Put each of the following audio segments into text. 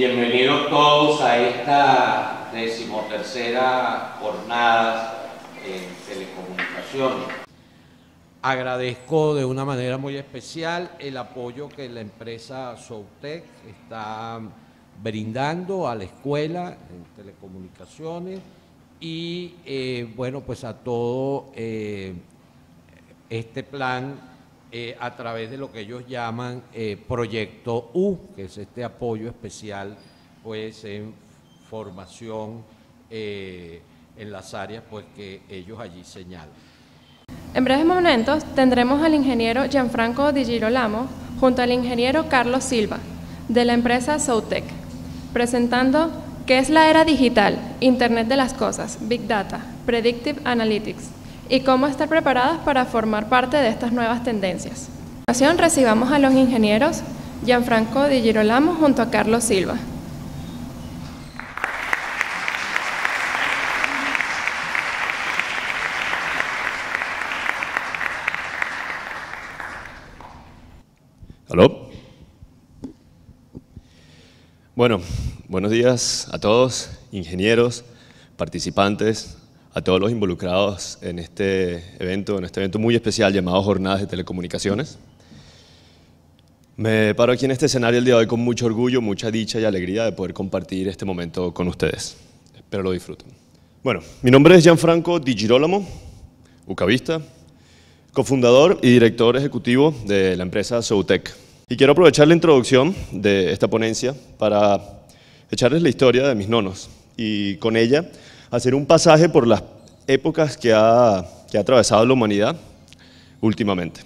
Bienvenidos todos a esta decimotercera jornada en telecomunicaciones. Agradezco de una manera muy especial el apoyo que la empresa Soutec está brindando a la escuela en telecomunicaciones y eh, bueno pues a todo eh, este plan eh, a través de lo que ellos llaman eh, Proyecto U, que es este apoyo especial pues, en formación eh, en las áreas pues, que ellos allí señalan. En breves momentos tendremos al ingeniero Gianfranco Di Girolamo junto al ingeniero Carlos Silva de la empresa Soutec, presentando qué es la era digital, Internet de las Cosas, Big Data, Predictive Analytics y cómo estar preparadas para formar parte de estas nuevas tendencias. En ocasión recibamos a los ingenieros Gianfranco Di Girolamo junto a Carlos Silva. Bueno, buenos días a todos, ingenieros, participantes, a todos los involucrados en este evento, en este evento muy especial llamado Jornadas de Telecomunicaciones. Me paro aquí en este escenario el día de hoy con mucho orgullo, mucha dicha y alegría de poder compartir este momento con ustedes. Espero lo disfruten. Bueno, mi nombre es Gianfranco Di Girolamo, ucavista, cofundador y director ejecutivo de la empresa Soutec. Y quiero aprovechar la introducción de esta ponencia para echarles la historia de mis nonos y con ella hacer un pasaje por las épocas que ha, que ha atravesado la humanidad últimamente.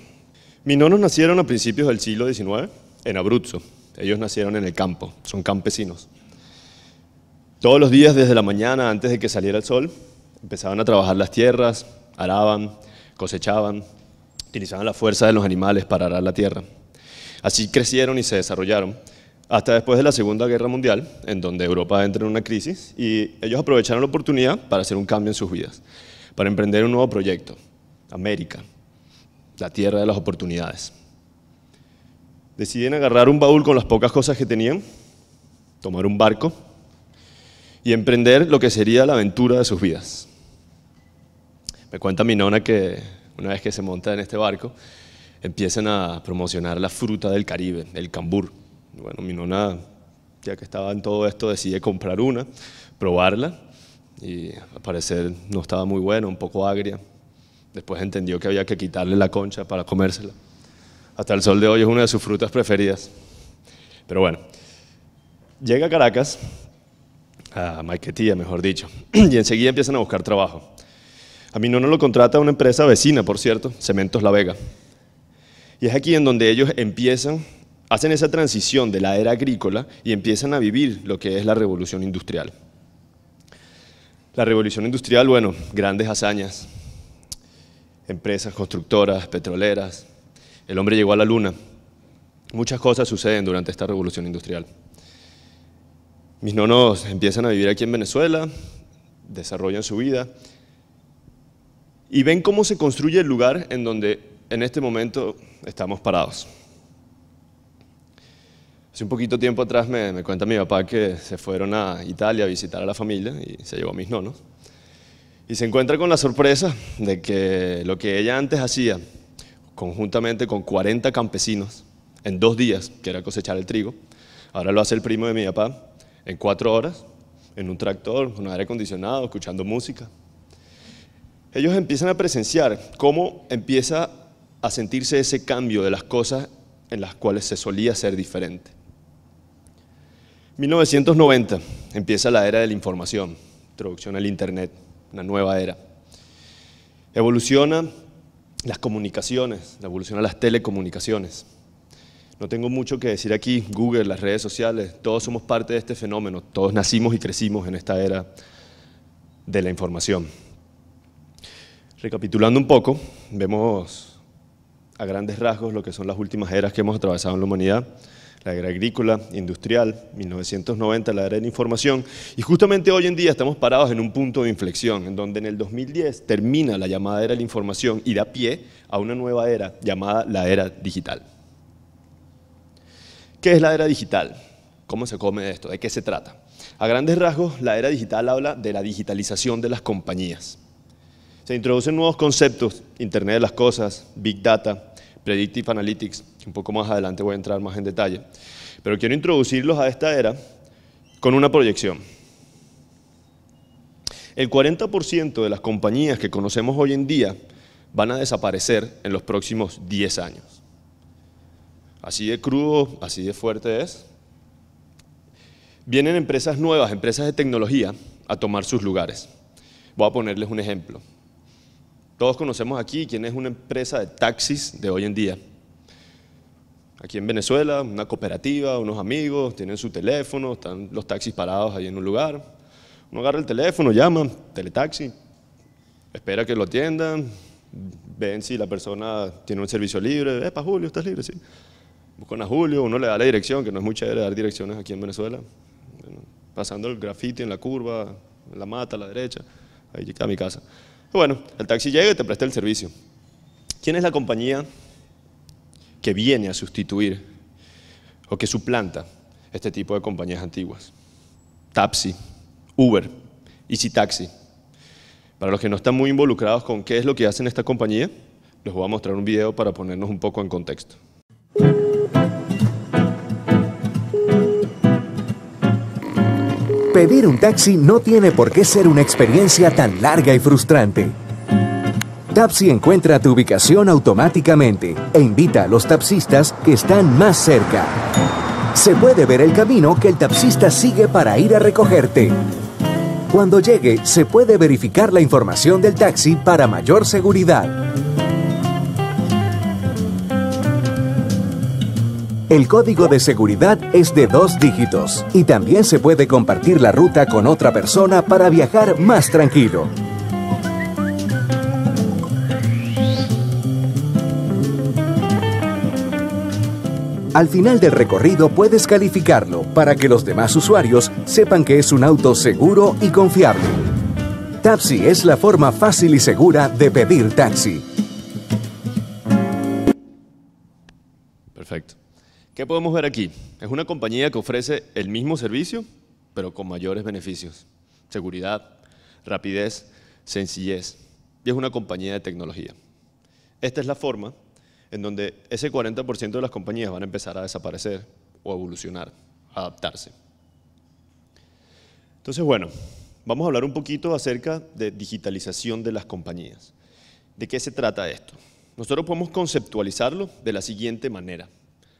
Mis nonos nacieron a principios del siglo XIX en Abruzzo. Ellos nacieron en el campo, son campesinos. Todos los días desde la mañana, antes de que saliera el sol, empezaban a trabajar las tierras, araban, cosechaban, utilizaban la fuerza de los animales para arar la tierra. Así crecieron y se desarrollaron hasta después de la Segunda Guerra Mundial, en donde Europa entra en una crisis, y ellos aprovecharon la oportunidad para hacer un cambio en sus vidas, para emprender un nuevo proyecto, América, la tierra de las oportunidades. Deciden agarrar un baúl con las pocas cosas que tenían, tomar un barco y emprender lo que sería la aventura de sus vidas. Me cuenta mi nona que una vez que se monta en este barco, empiezan a promocionar la fruta del Caribe, el cambur bueno, mi nona, ya que estaba en todo esto, decide comprar una, probarla, y al parecer no estaba muy buena, un poco agria. Después entendió que había que quitarle la concha para comérsela. Hasta el sol de hoy es una de sus frutas preferidas. Pero bueno, llega a Caracas, a Maiquetía, mejor dicho, y enseguida empiezan a buscar trabajo. A mi nono lo contrata una empresa vecina, por cierto, Cementos La Vega. Y es aquí en donde ellos empiezan hacen esa transición de la era agrícola y empiezan a vivir lo que es la revolución industrial. La revolución industrial, bueno, grandes hazañas, empresas constructoras, petroleras, el hombre llegó a la luna, muchas cosas suceden durante esta revolución industrial. Mis nonos empiezan a vivir aquí en Venezuela, desarrollan su vida y ven cómo se construye el lugar en donde en este momento estamos parados. Hace un poquito tiempo atrás me, cuenta mi papá que se fueron a Italia a visitar a la familia y se llevó a mis nonos. Y se encuentra con la sorpresa de que lo que ella antes hacía, conjuntamente con 40 campesinos, en dos días, que era cosechar el trigo, ahora lo hace el primo de mi papá, en cuatro horas, en un tractor, con aire acondicionado, escuchando música. Ellos empiezan a presenciar cómo empieza a sentirse ese cambio de las cosas en las cuales se solía ser diferente. 1990 empieza la era de la información, introducción al Internet, una nueva era. Evoluciona las comunicaciones, evoluciona las telecomunicaciones. No tengo mucho que decir aquí, Google, las redes sociales, todos somos parte de este fenómeno, todos nacimos y crecimos en esta era de la información. Recapitulando un poco, vemos a grandes rasgos lo que son las últimas eras que hemos atravesado en la humanidad la era agrícola, industrial, 1990 la era de la información, y justamente hoy en día estamos parados en un punto de inflexión, en donde en el 2010 termina la llamada era de la información y da pie a una nueva era llamada la era digital. ¿Qué es la era digital? ¿Cómo se come esto? ¿De qué se trata? A grandes rasgos, la era digital habla de la digitalización de las compañías. Se introducen nuevos conceptos, Internet de las Cosas, Big Data, Predictive Analytics, un poco más adelante voy a entrar más en detalle. Pero quiero introducirlos a esta era con una proyección. El 40% de las compañías que conocemos hoy en día van a desaparecer en los próximos 10 años. Así de crudo, así de fuerte es. Vienen empresas nuevas, empresas de tecnología, a tomar sus lugares. Voy a ponerles un ejemplo. Todos conocemos aquí quién es una empresa de taxis de hoy en día. Aquí en Venezuela, una cooperativa, unos amigos, tienen su teléfono, están los taxis parados ahí en un lugar. Uno agarra el teléfono, llama, teletaxi, espera que lo atiendan, ven si la persona tiene un servicio libre, epa Julio, estás libre, sí. Buscan a Julio, uno le da la dirección, que no es muy chévere dar direcciones aquí en Venezuela. pasando el grafiti en la curva, en la mata, a la derecha, ahí llega a mi casa bueno, el taxi llega y te presta el servicio. ¿Quién es la compañía que viene a sustituir o que suplanta este tipo de compañías antiguas? Tapsi, Uber, Easy Taxi. Para los que no están muy involucrados con qué es lo que hacen esta compañía, les voy a mostrar un video para ponernos un poco en contexto. Pedir un taxi no tiene por qué ser una experiencia tan larga y frustrante. Tapsi encuentra tu ubicación automáticamente e invita a los taxistas que están más cerca. Se puede ver el camino que el taxista sigue para ir a recogerte. Cuando llegue, se puede verificar la información del taxi para mayor seguridad. El código de seguridad es de dos dígitos y también se puede compartir la ruta con otra persona para viajar más tranquilo. Al final del recorrido puedes calificarlo para que los demás usuarios sepan que es un auto seguro y confiable. Taxi es la forma fácil y segura de pedir taxi. Perfecto. ¿Qué podemos ver aquí? Es una compañía que ofrece el mismo servicio, pero con mayores beneficios. Seguridad, rapidez, sencillez. Y es una compañía de tecnología. Esta es la forma en donde ese 40% de las compañías van a empezar a desaparecer o evolucionar, adaptarse. Entonces, bueno, vamos a hablar un poquito acerca de digitalización de las compañías. ¿De qué se trata esto? Nosotros podemos conceptualizarlo de la siguiente manera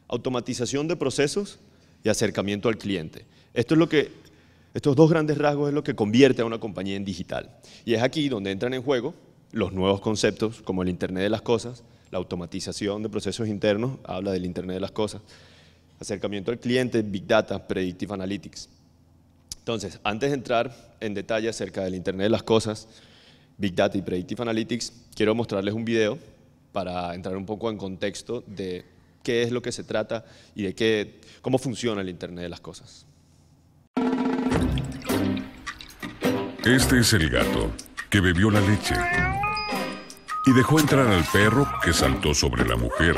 automatización de procesos y acercamiento al cliente. Esto es lo que, estos dos grandes rasgos es lo que convierte a una compañía en digital. Y es aquí donde entran en juego los nuevos conceptos como el Internet de las Cosas, la automatización de procesos internos, habla del Internet de las Cosas, acercamiento al cliente, Big Data, Predictive Analytics. Entonces, antes de entrar en detalle acerca del Internet de las Cosas, Big Data y Predictive Analytics, quiero mostrarles un video para entrar un poco en contexto de qué es lo que se trata y de qué, cómo funciona el Internet de las Cosas. Este es el gato que bebió la leche y dejó entrar al perro que saltó sobre la mujer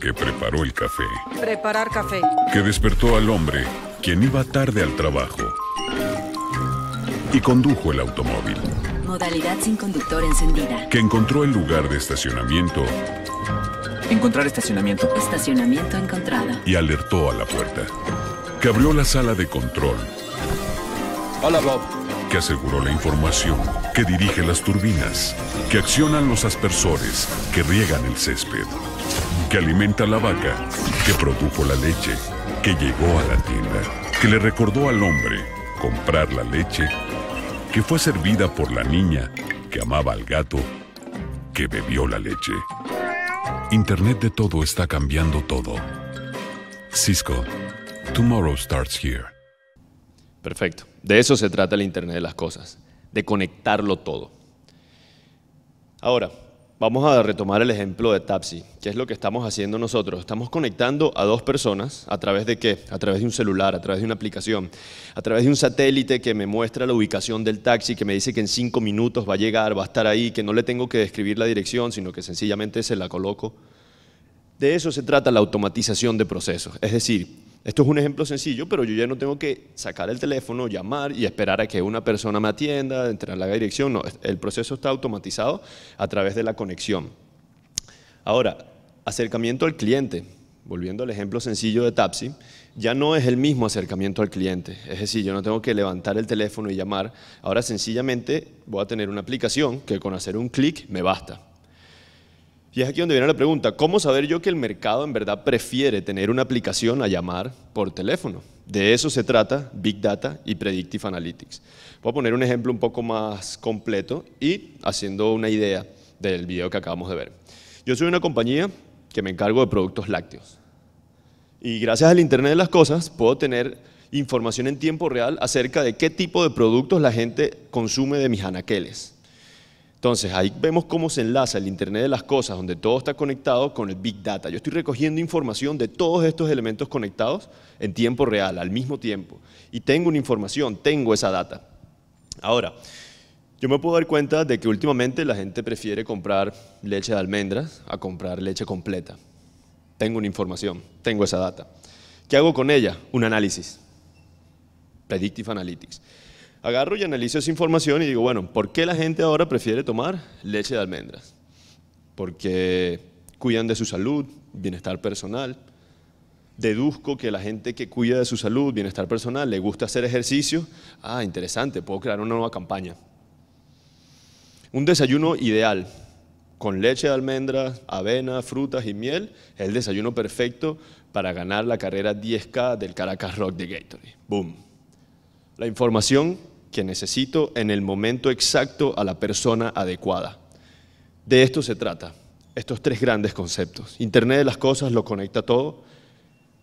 que preparó el café. Preparar café. Que despertó al hombre quien iba tarde al trabajo y condujo el automóvil. Modalidad sin conductor encendida. Que encontró el lugar de estacionamiento. Encontrar estacionamiento. Estacionamiento encontrada. Y alertó a la puerta. Que abrió la sala de control. Hola, Bob. Que aseguró la información. Que dirige las turbinas. Que accionan los aspersores. Que riegan el césped. Que alimenta la vaca. Que produjo la leche. Que llegó a la tienda. Que le recordó al hombre comprar la leche que fue servida por la niña que amaba al gato que bebió la leche. Internet de todo está cambiando todo. Cisco, tomorrow starts here. Perfecto. De eso se trata el Internet de las Cosas, de conectarlo todo. Ahora, Vamos a retomar el ejemplo de taxi. ¿Qué es lo que estamos haciendo nosotros? Estamos conectando a dos personas. ¿A través de qué? A través de un celular, a través de una aplicación, a través de un satélite que me muestra la ubicación del taxi, que me dice que en cinco minutos va a llegar, va a estar ahí, que no le tengo que describir la dirección, sino que sencillamente se la coloco. De eso se trata la automatización de procesos. Es decir, esto es un ejemplo sencillo, pero yo ya no tengo que sacar el teléfono, llamar y esperar a que una persona me atienda, entrar la dirección. No, el proceso está automatizado a través de la conexión. Ahora, acercamiento al cliente. Volviendo al ejemplo sencillo de Tapsi, ya no es el mismo acercamiento al cliente. Es decir, yo no tengo que levantar el teléfono y llamar. Ahora sencillamente voy a tener una aplicación que con hacer un clic me basta. Y es aquí donde viene la pregunta, ¿cómo saber yo que el mercado en verdad prefiere tener una aplicación a llamar por teléfono? De eso se trata Big Data y Predictive Analytics. Voy a poner un ejemplo un poco más completo y haciendo una idea del video que acabamos de ver. Yo soy una compañía que me encargo de productos lácteos. Y gracias al Internet de las Cosas puedo tener información en tiempo real acerca de qué tipo de productos la gente consume de mis anaqueles entonces, ahí vemos cómo se enlaza el Internet de las Cosas, donde todo está conectado con el Big Data. Yo estoy recogiendo información de todos estos elementos conectados en tiempo real, al mismo tiempo. Y tengo una información, tengo esa data. Ahora, yo me puedo dar cuenta de que últimamente la gente prefiere comprar leche de almendras a comprar leche completa. Tengo una información, tengo esa data. ¿Qué hago con ella? Un análisis. Predictive Analytics agarro y analizo esa información y digo, bueno, ¿por qué la gente ahora prefiere tomar leche de almendras? Porque cuidan de su salud, bienestar personal. Deduzco que la gente que cuida de su salud, bienestar personal, le gusta hacer ejercicio. Ah, interesante, puedo crear una nueva campaña. Un desayuno ideal, con leche de almendras, avena, frutas y miel, es el desayuno perfecto para ganar la carrera 10K del Caracas Rock de Boom. La información que necesito en el momento exacto a la persona adecuada. De esto se trata, estos tres grandes conceptos. Internet de las Cosas lo conecta todo,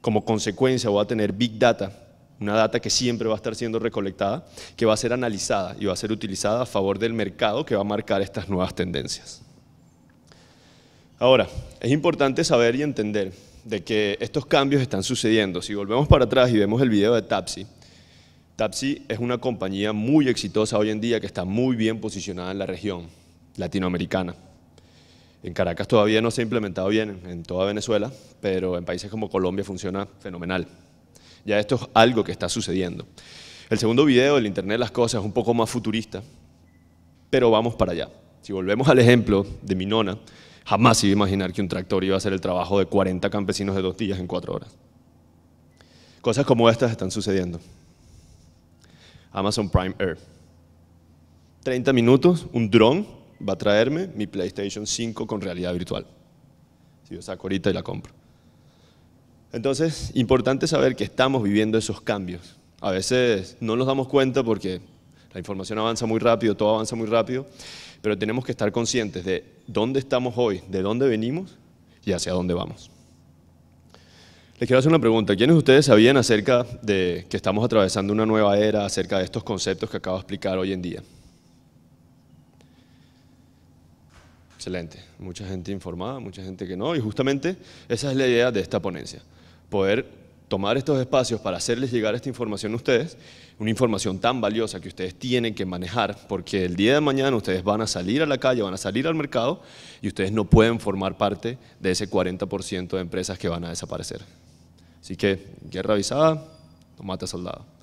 como consecuencia va a tener Big Data, una data que siempre va a estar siendo recolectada, que va a ser analizada y va a ser utilizada a favor del mercado que va a marcar estas nuevas tendencias. Ahora, es importante saber y entender de que estos cambios están sucediendo. Si volvemos para atrás y vemos el video de Tapsi, Tapsi es una compañía muy exitosa hoy en día que está muy bien posicionada en la región latinoamericana. En Caracas todavía no se ha implementado bien en toda Venezuela, pero en países como Colombia funciona fenomenal. Ya esto es algo que está sucediendo. El segundo video, del Internet de las Cosas, es un poco más futurista, pero vamos para allá. Si volvemos al ejemplo de Minona, nona, jamás iba a imaginar que un tractor iba a hacer el trabajo de 40 campesinos de dos días en cuatro horas. Cosas como estas están sucediendo. Amazon Prime Air. 30 minutos, un dron va a traerme mi PlayStation 5 con realidad virtual. Si yo saco ahorita y la compro. Entonces, importante saber que estamos viviendo esos cambios. A veces no nos damos cuenta porque la información avanza muy rápido, todo avanza muy rápido, pero tenemos que estar conscientes de dónde estamos hoy, de dónde venimos y hacia dónde vamos. Les quiero hacer una pregunta. ¿Quiénes de ustedes sabían acerca de que estamos atravesando una nueva era, acerca de estos conceptos que acabo de explicar hoy en día? Excelente. Mucha gente informada, mucha gente que no. Y justamente esa es la idea de esta ponencia. Poder tomar estos espacios para hacerles llegar esta información a ustedes, una información tan valiosa que ustedes tienen que manejar, porque el día de mañana ustedes van a salir a la calle, van a salir al mercado y ustedes no pueden formar parte de ese 40% de empresas que van a desaparecer. Así que, guerra avisada, tomate soldado.